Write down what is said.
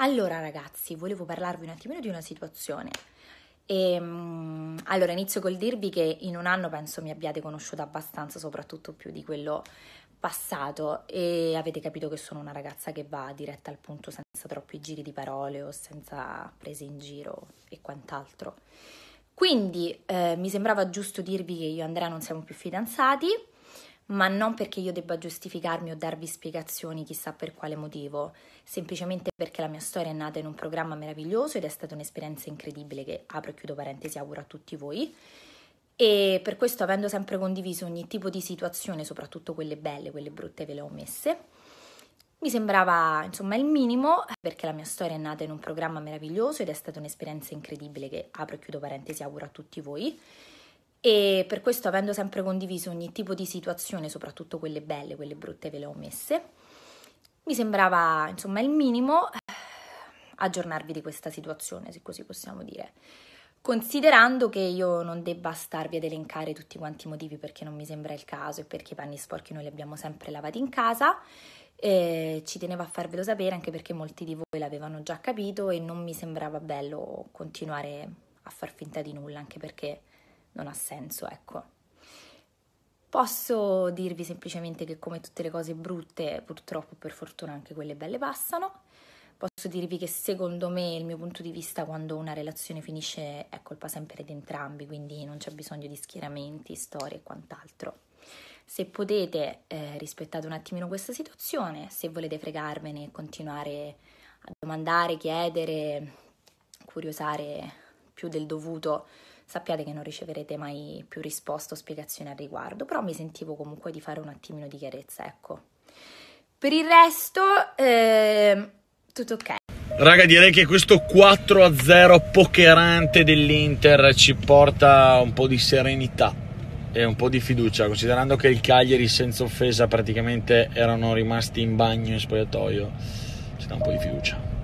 Allora ragazzi, volevo parlarvi un attimino di una situazione. E, ehm, allora inizio col dirvi che in un anno penso mi abbiate conosciuto abbastanza, soprattutto più di quello passato e avete capito che sono una ragazza che va diretta al punto senza troppi giri di parole o senza prese in giro e quant'altro. Quindi eh, mi sembrava giusto dirvi che io e Andrea non siamo più fidanzati ma non perché io debba giustificarmi o darvi spiegazioni chissà per quale motivo, semplicemente perché la mia storia è nata in un programma meraviglioso ed è stata un'esperienza incredibile che apro e chiudo parentesi auguro a tutti voi. E per questo, avendo sempre condiviso ogni tipo di situazione, soprattutto quelle belle, quelle brutte ve le ho messe, mi sembrava insomma il minimo perché la mia storia è nata in un programma meraviglioso ed è stata un'esperienza incredibile che apro e chiudo parentesi auguro a tutti voi e per questo avendo sempre condiviso ogni tipo di situazione, soprattutto quelle belle, quelle brutte ve le ho messe, mi sembrava insomma il minimo eh, aggiornarvi di questa situazione, se così possiamo dire. Considerando che io non debba starvi ad elencare tutti quanti i motivi perché non mi sembra il caso e perché i panni sporchi noi li abbiamo sempre lavati in casa, eh, ci tenevo a farvelo sapere anche perché molti di voi l'avevano già capito e non mi sembrava bello continuare a far finta di nulla, anche perché non ha senso, ecco. Posso dirvi semplicemente che come tutte le cose brutte, purtroppo per fortuna anche quelle belle passano. Posso dirvi che secondo me il mio punto di vista quando una relazione finisce è colpa sempre di entrambi, quindi non c'è bisogno di schieramenti, storie e quant'altro. Se potete eh, rispettate un attimino questa situazione, se volete fregarvene e continuare a domandare, chiedere, curiosare più del dovuto sappiate che non riceverete mai più risposta o spiegazioni al riguardo, però mi sentivo comunque di fare un attimino di chiarezza, ecco. Per il resto, eh, tutto ok. Raga, direi che questo 4-0 pokerante dell'Inter ci porta un po' di serenità e un po' di fiducia, considerando che il Cagliari, senza offesa, praticamente erano rimasti in bagno in spogliatoio. Ci dà un po' di fiducia.